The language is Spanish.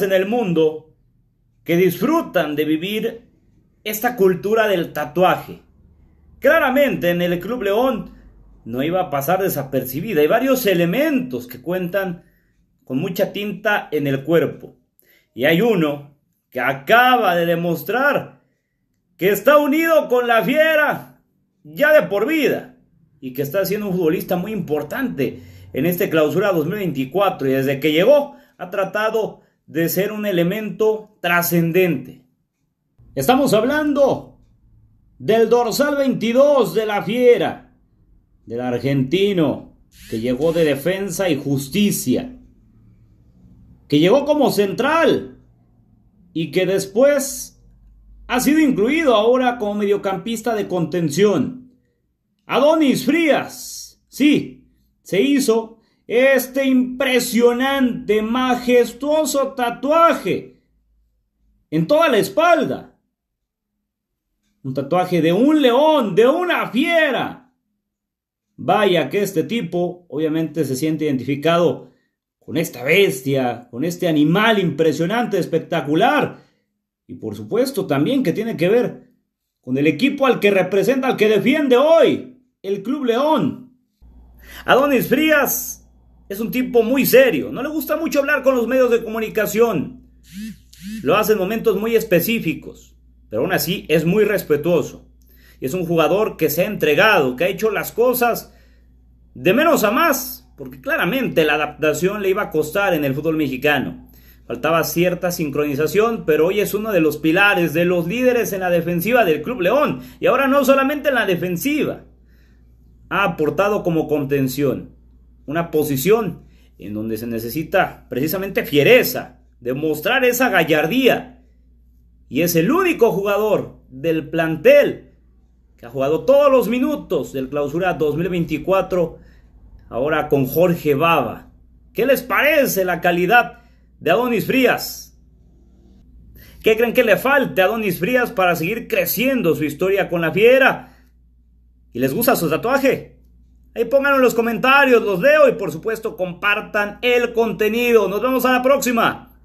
en el mundo que disfrutan de vivir esta cultura del tatuaje. Claramente en el Club León no iba a pasar desapercibida. Hay varios elementos que cuentan con mucha tinta en el cuerpo. Y hay uno que acaba de demostrar que está unido con la fiera ya de por vida y que está siendo un futbolista muy importante en este clausura 2024 y desde que llegó ha tratado de ser un elemento trascendente. Estamos hablando del dorsal 22 de la fiera, del argentino que llegó de defensa y justicia, que llegó como central y que después ha sido incluido ahora como mediocampista de contención. Adonis Frías, sí, se hizo este impresionante, majestuoso tatuaje en toda la espalda. Un tatuaje de un león, de una fiera. Vaya que este tipo obviamente se siente identificado con esta bestia, con este animal impresionante, espectacular. Y por supuesto también que tiene que ver con el equipo al que representa, al que defiende hoy, el Club León. Adonis Frías es un tipo muy serio. No le gusta mucho hablar con los medios de comunicación. Lo hace en momentos muy específicos. Pero aún así es muy respetuoso. es un jugador que se ha entregado, que ha hecho las cosas de menos a más. Porque claramente la adaptación le iba a costar en el fútbol mexicano. Faltaba cierta sincronización, pero hoy es uno de los pilares, de los líderes en la defensiva del Club León. Y ahora no solamente en la defensiva. Ha aportado como contención una posición en donde se necesita precisamente fiereza, demostrar esa gallardía. Y es el único jugador del plantel que ha jugado todos los minutos del clausura 2024, ahora con Jorge Baba. ¿Qué les parece la calidad de Adonis Frías? ¿Qué creen que le falte a Adonis Frías para seguir creciendo su historia con la fiera? ¿Y les gusta su tatuaje? Ahí pónganlo en los comentarios, los leo y por supuesto compartan el contenido. Nos vemos a la próxima.